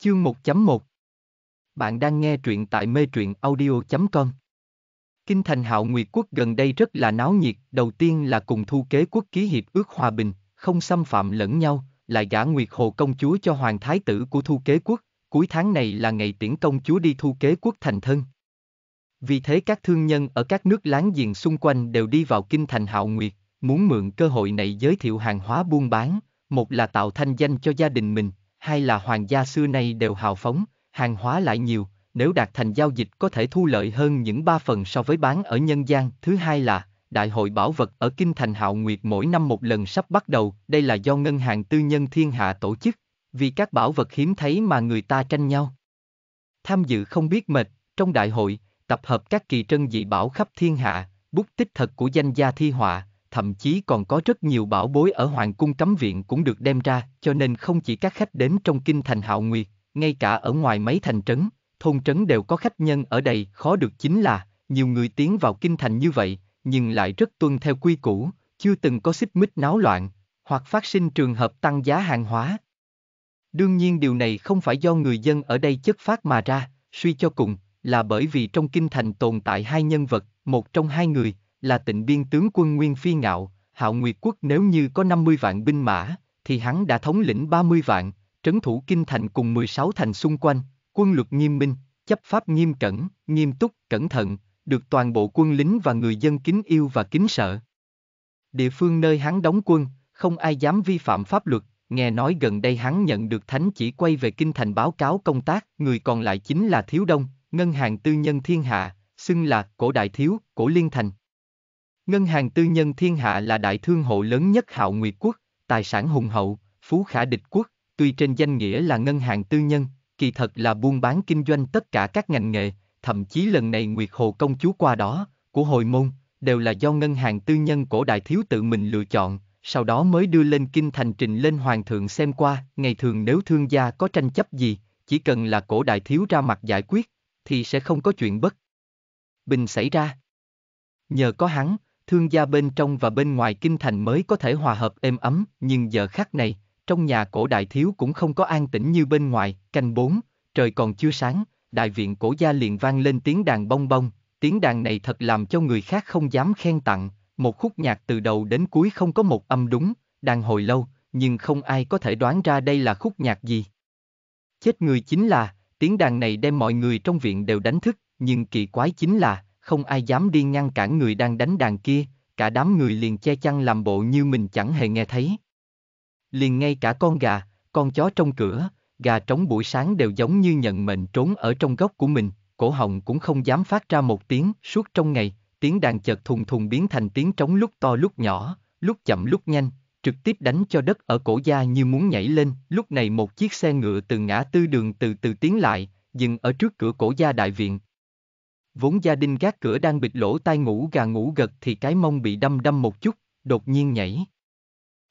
Chương 1.1 Bạn đang nghe truyện tại mê truyện audio.com Kinh thành hạo nguyệt quốc gần đây rất là náo nhiệt, đầu tiên là cùng thu kế quốc ký hiệp ước hòa bình, không xâm phạm lẫn nhau, lại gả nguyệt hồ công chúa cho hoàng thái tử của thu kế quốc, cuối tháng này là ngày tiễn công chúa đi thu kế quốc thành thân. Vì thế các thương nhân ở các nước láng giềng xung quanh đều đi vào kinh thành hạo nguyệt, muốn mượn cơ hội này giới thiệu hàng hóa buôn bán, một là tạo thanh danh cho gia đình mình, hay là hoàng gia xưa nay đều hào phóng, hàng hóa lại nhiều, nếu đạt thành giao dịch có thể thu lợi hơn những ba phần so với bán ở nhân gian. Thứ hai là, Đại hội bảo vật ở Kinh Thành Hạo Nguyệt mỗi năm một lần sắp bắt đầu, đây là do Ngân hàng Tư nhân Thiên Hạ tổ chức, vì các bảo vật hiếm thấy mà người ta tranh nhau. Tham dự không biết mệt, trong đại hội, tập hợp các kỳ trân dị bảo khắp thiên hạ, bút tích thật của danh gia thi họa, thậm chí còn có rất nhiều bảo bối ở Hoàng cung cấm viện cũng được đem ra, cho nên không chỉ các khách đến trong kinh thành Hạo Nguyệt, ngay cả ở ngoài mấy thành trấn, thôn trấn đều có khách nhân ở đây, khó được chính là, nhiều người tiến vào kinh thành như vậy, nhưng lại rất tuân theo quy củ, chưa từng có xích mích náo loạn, hoặc phát sinh trường hợp tăng giá hàng hóa. Đương nhiên điều này không phải do người dân ở đây chất phát mà ra, suy cho cùng, là bởi vì trong kinh thành tồn tại hai nhân vật, một trong hai người, là tịnh biên tướng quân Nguyên Phi Ngạo, hạo nguyệt quốc nếu như có 50 vạn binh mã, thì hắn đã thống lĩnh 30 vạn, trấn thủ kinh thành cùng 16 thành xung quanh, quân luật nghiêm minh, chấp pháp nghiêm cẩn, nghiêm túc, cẩn thận, được toàn bộ quân lính và người dân kính yêu và kính sợ. Địa phương nơi hắn đóng quân, không ai dám vi phạm pháp luật, nghe nói gần đây hắn nhận được thánh chỉ quay về kinh thành báo cáo công tác, người còn lại chính là Thiếu Đông, ngân hàng tư nhân thiên hạ, xưng là Cổ Đại Thiếu, Cổ Liên Thành. Ngân hàng tư nhân thiên hạ là đại thương hộ lớn nhất hạo nguyệt quốc, tài sản hùng hậu, phú khả địch quốc, tuy trên danh nghĩa là ngân hàng tư nhân, kỳ thật là buôn bán kinh doanh tất cả các ngành nghề, thậm chí lần này Nguyệt Hồ công chúa qua đó, của hồi môn, đều là do ngân hàng tư nhân cổ đại thiếu tự mình lựa chọn, sau đó mới đưa lên kinh thành trình lên hoàng thượng xem qua, ngày thường nếu thương gia có tranh chấp gì, chỉ cần là cổ đại thiếu ra mặt giải quyết, thì sẽ không có chuyện bất bình xảy ra. Nhờ có hắn, thương gia bên trong và bên ngoài kinh thành mới có thể hòa hợp êm ấm, nhưng giờ khắc này, trong nhà cổ đại thiếu cũng không có an tĩnh như bên ngoài, canh bốn, trời còn chưa sáng, đại viện cổ gia liền vang lên tiếng đàn bong bong, tiếng đàn này thật làm cho người khác không dám khen tặng, một khúc nhạc từ đầu đến cuối không có một âm đúng, đàn hồi lâu, nhưng không ai có thể đoán ra đây là khúc nhạc gì. Chết người chính là, tiếng đàn này đem mọi người trong viện đều đánh thức, nhưng kỳ quái chính là, không ai dám đi ngăn cản người đang đánh đàn kia, cả đám người liền che chăn làm bộ như mình chẳng hề nghe thấy. Liền ngay cả con gà, con chó trong cửa, gà trống buổi sáng đều giống như nhận mệnh trốn ở trong góc của mình, cổ họng cũng không dám phát ra một tiếng suốt trong ngày, tiếng đàn chợt thùng thùng biến thành tiếng trống lúc to lúc nhỏ, lúc chậm lúc nhanh, trực tiếp đánh cho đất ở cổ da như muốn nhảy lên, lúc này một chiếc xe ngựa từ ngã tư đường từ từ tiến lại, dừng ở trước cửa cổ gia đại viện, Vốn gia đình gác cửa đang bịt lỗ tai ngủ gà ngủ gật thì cái mông bị đâm đâm một chút, đột nhiên nhảy.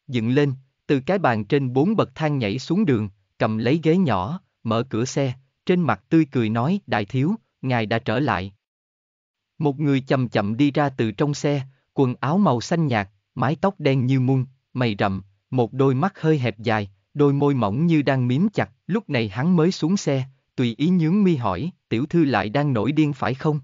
Dựng lên, từ cái bàn trên bốn bậc thang nhảy xuống đường, cầm lấy ghế nhỏ, mở cửa xe, trên mặt tươi cười nói, đại thiếu, ngài đã trở lại. Một người chậm chậm đi ra từ trong xe, quần áo màu xanh nhạt, mái tóc đen như muôn, mày rậm, một đôi mắt hơi hẹp dài, đôi môi mỏng như đang miếm chặt, lúc này hắn mới xuống xe, tùy ý nhướng mi hỏi, tiểu thư lại đang nổi điên phải không?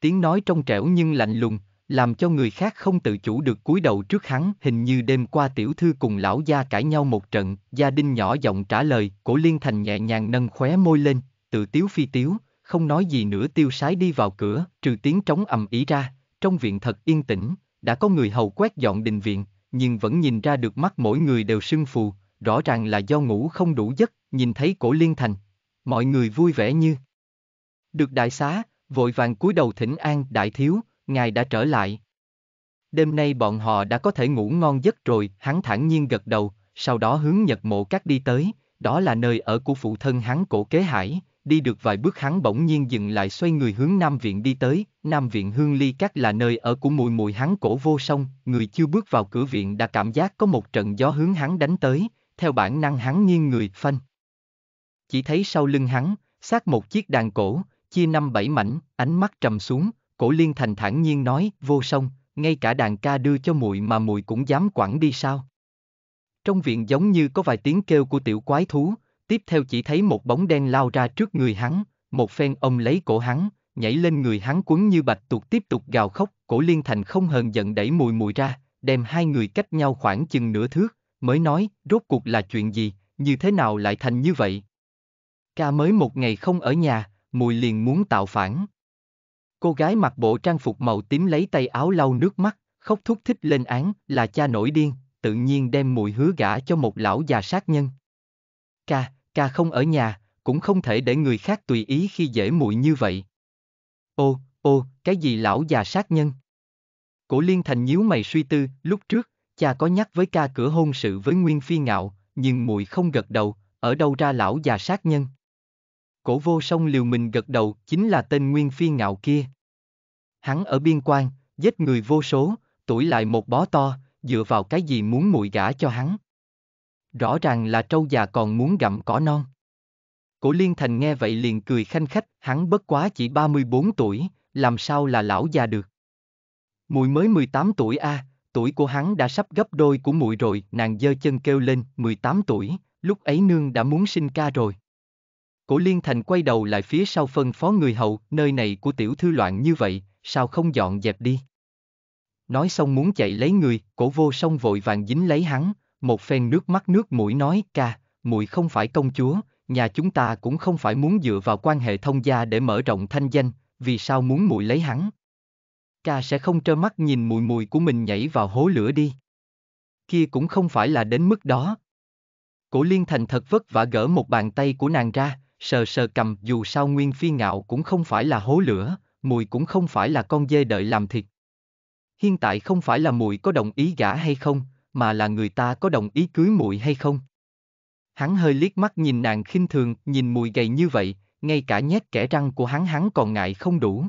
Tiếng nói trong trẻo nhưng lạnh lùng, làm cho người khác không tự chủ được cúi đầu trước hắn. Hình như đêm qua tiểu thư cùng lão gia cãi nhau một trận, gia đình nhỏ giọng trả lời, cổ liên thành nhẹ nhàng nâng khóe môi lên, tự tiếu phi tiếu, không nói gì nữa tiêu sái đi vào cửa, trừ tiếng trống ầm ĩ ra, trong viện thật yên tĩnh, đã có người hầu quét dọn đình viện, nhưng vẫn nhìn ra được mắt mỗi người đều sưng phù, rõ ràng là do ngủ không đủ giấc, nhìn thấy cổ liên thành. Mọi người vui vẻ như được đại xá, vội vàng cúi đầu thỉnh an đại thiếu, ngài đã trở lại. Đêm nay bọn họ đã có thể ngủ ngon giấc rồi, hắn thản nhiên gật đầu, sau đó hướng nhật mộ các đi tới, đó là nơi ở của phụ thân hắn cổ kế hải, đi được vài bước hắn bỗng nhiên dừng lại xoay người hướng Nam Viện đi tới, Nam Viện Hương Ly Các là nơi ở của mùi mùi hắn cổ vô song, người chưa bước vào cửa viện đã cảm giác có một trận gió hướng hắn đánh tới, theo bản năng hắn nghiêng người, phanh. Chỉ thấy sau lưng hắn, sát một chiếc đàn cổ, chia năm bảy mảnh, ánh mắt trầm xuống, cổ liên thành thản nhiên nói, vô song, ngay cả đàn ca đưa cho muội mà muội cũng dám quản đi sao? Trong viện giống như có vài tiếng kêu của tiểu quái thú, tiếp theo chỉ thấy một bóng đen lao ra trước người hắn, một phen ông lấy cổ hắn, nhảy lên người hắn cuốn như bạch tuộc tiếp tục gào khóc, cổ liên thành không hờn giận đẩy mùi mùi ra, đem hai người cách nhau khoảng chừng nửa thước, mới nói, rốt cuộc là chuyện gì, như thế nào lại thành như vậy? Ca mới một ngày không ở nhà, mùi liền muốn tạo phản. Cô gái mặc bộ trang phục màu tím lấy tay áo lau nước mắt, khóc thúc thích lên án là cha nổi điên, tự nhiên đem mùi hứa gả cho một lão già sát nhân. Ca, ca không ở nhà, cũng không thể để người khác tùy ý khi dễ mùi như vậy. Ô, ô, cái gì lão già sát nhân? Cổ liên thành nhíu mày suy tư, lúc trước, cha có nhắc với ca cửa hôn sự với Nguyên Phi Ngạo, nhưng mùi không gật đầu, ở đâu ra lão già sát nhân? Cổ vô song liều mình gật đầu chính là tên nguyên Phi ngạo kia. Hắn ở biên quan, giết người vô số, tuổi lại một bó to, dựa vào cái gì muốn mùi gã cho hắn. Rõ ràng là trâu già còn muốn gặm cỏ non. Cổ liên thành nghe vậy liền cười khanh khách, hắn bất quá chỉ 34 tuổi, làm sao là lão già được. Mùi mới 18 tuổi a, à, tuổi của hắn đã sắp gấp đôi của mùi rồi, nàng giơ chân kêu lên, 18 tuổi, lúc ấy nương đã muốn sinh ca rồi. Cổ liên thành quay đầu lại phía sau phân phó người hầu, nơi này của tiểu thư loạn như vậy, sao không dọn dẹp đi. Nói xong muốn chạy lấy người, cổ vô song vội vàng dính lấy hắn, một phen nước mắt nước mũi nói, ca, mũi không phải công chúa, nhà chúng ta cũng không phải muốn dựa vào quan hệ thông gia để mở rộng thanh danh, vì sao muốn muội lấy hắn? Ca sẽ không trơ mắt nhìn mùi mùi của mình nhảy vào hố lửa đi. Kia cũng không phải là đến mức đó. Cổ liên thành thật vất vả gỡ một bàn tay của nàng ra, sờ sờ cầm dù sao nguyên phi ngạo cũng không phải là hố lửa, mùi cũng không phải là con dê đợi làm thịt. Hiện tại không phải là mùi có đồng ý gả hay không, mà là người ta có đồng ý cưới mùi hay không. Hắn hơi liếc mắt nhìn nàng khinh thường, nhìn mùi gầy như vậy, ngay cả nhét kẻ răng của hắn hắn còn ngại không đủ.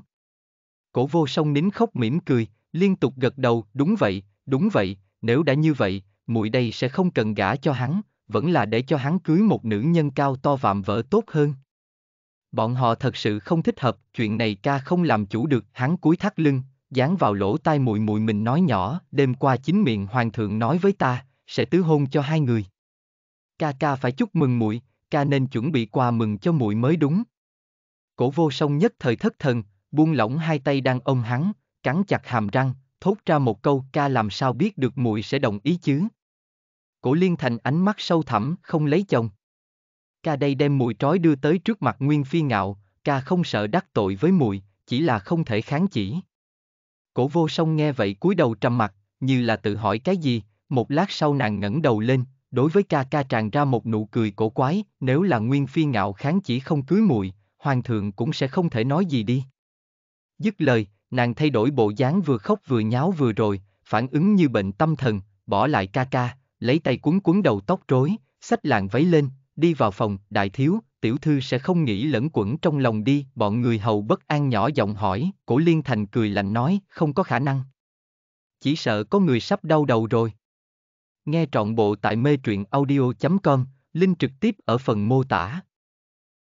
Cổ vô sông nín khóc mỉm cười, liên tục gật đầu, đúng vậy, đúng vậy, nếu đã như vậy, mùi đây sẽ không cần gả cho hắn, vẫn là để cho hắn cưới một nữ nhân cao to vạm vỡ tốt hơn. Bọn họ thật sự không thích hợp, chuyện này ca không làm chủ được, hắn cúi thắt lưng, dán vào lỗ tai mùi mùi mình nói nhỏ, đêm qua chính miệng hoàng thượng nói với ta, sẽ tứ hôn cho hai người. Ca ca phải chúc mừng muội, ca nên chuẩn bị quà mừng cho muội mới đúng. Cổ vô song nhất thời thất thần, buông lỏng hai tay đang ôm hắn, cắn chặt hàm răng, thốt ra một câu ca làm sao biết được muội sẽ đồng ý chứ. Cổ liên thành ánh mắt sâu thẳm, không lấy chồng. Ca đây đem mùi trói đưa tới trước mặt Nguyên Phi ngạo, ca không sợ đắc tội với mùi, chỉ là không thể kháng chỉ. Cổ vô song nghe vậy cúi đầu trầm mặt, như là tự hỏi cái gì, một lát sau nàng ngẩng đầu lên, đối với ca ca tràn ra một nụ cười cổ quái, nếu là Nguyên Phi ngạo kháng chỉ không cưới mùi, hoàng thượng cũng sẽ không thể nói gì đi. Dứt lời, nàng thay đổi bộ dáng vừa khóc vừa nháo vừa rồi, phản ứng như bệnh tâm thần, bỏ lại ca ca, lấy tay cuốn cuốn đầu tóc rối, xách lạng váy lên, đi vào phòng, đại thiếu, tiểu thư sẽ không nghĩ lẫn quẩn trong lòng đi, bọn người hầu bất an nhỏ giọng hỏi, cổ liên thành cười lạnh nói, không có khả năng. Chỉ sợ có người sắp đau đầu rồi. Nghe trọn bộ tại mê truyện audio.com, link trực tiếp ở phần mô tả.